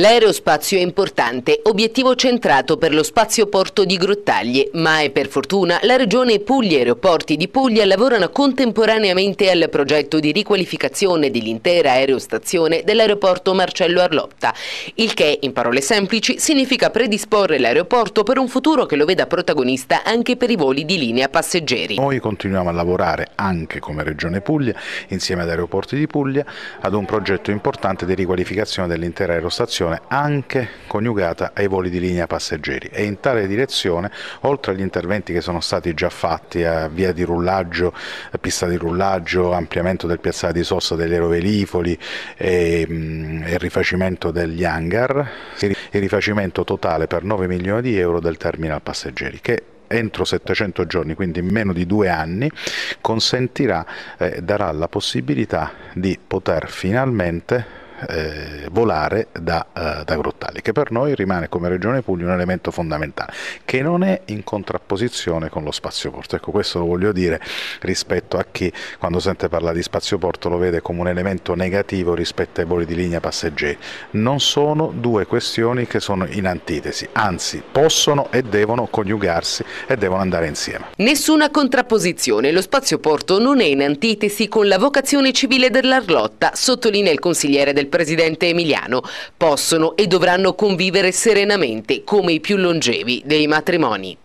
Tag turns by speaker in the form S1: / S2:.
S1: L'aerospazio è importante, obiettivo centrato per lo spazio porto di Grottaglie, ma è per fortuna la Regione Puglia e Aeroporti di Puglia lavorano contemporaneamente al progetto di riqualificazione dell'intera aerostazione dell'aeroporto Marcello Arlotta, il che, in parole semplici, significa predisporre l'aeroporto per un futuro che lo veda protagonista anche per i voli di linea passeggeri.
S2: Noi continuiamo a lavorare anche come Regione Puglia, insieme ad Aeroporti di Puglia, ad un progetto importante di riqualificazione dell'intera aerostazione destinazione anche coniugata ai voli di linea passeggeri e in tale direzione oltre agli interventi che sono stati già fatti a eh, via di rullaggio, eh, pista di rullaggio, ampliamento del piazzale di sosta degli aerovelifoli e, mh, mm, il rifacimento degli hangar, il rifacimento totale per 9 milioni di euro del terminal passeggeri che entro 700 giorni, quindi in meno di due anni, consentirà, eh, darà la possibilità di poter finalmente eh, volare da, eh, da, Grottali, che per noi rimane come Regione Puglia un elemento fondamentale, che non è in contrapposizione con lo spazioporto. Ecco, questo lo voglio dire rispetto a chi quando sente parlare di spazioporto lo vede come un elemento negativo rispetto ai voli di linea passeggeri. Non sono due questioni che sono in antitesi, anzi possono e devono coniugarsi e devono andare insieme.
S1: Nessuna contrapposizione, lo spazioporto non è in antitesi con la vocazione civile dell'Arlotta, sottolinea il consigliere del del presidente Emiliano, possono e dovranno convivere serenamente come i più longevi dei matrimoni.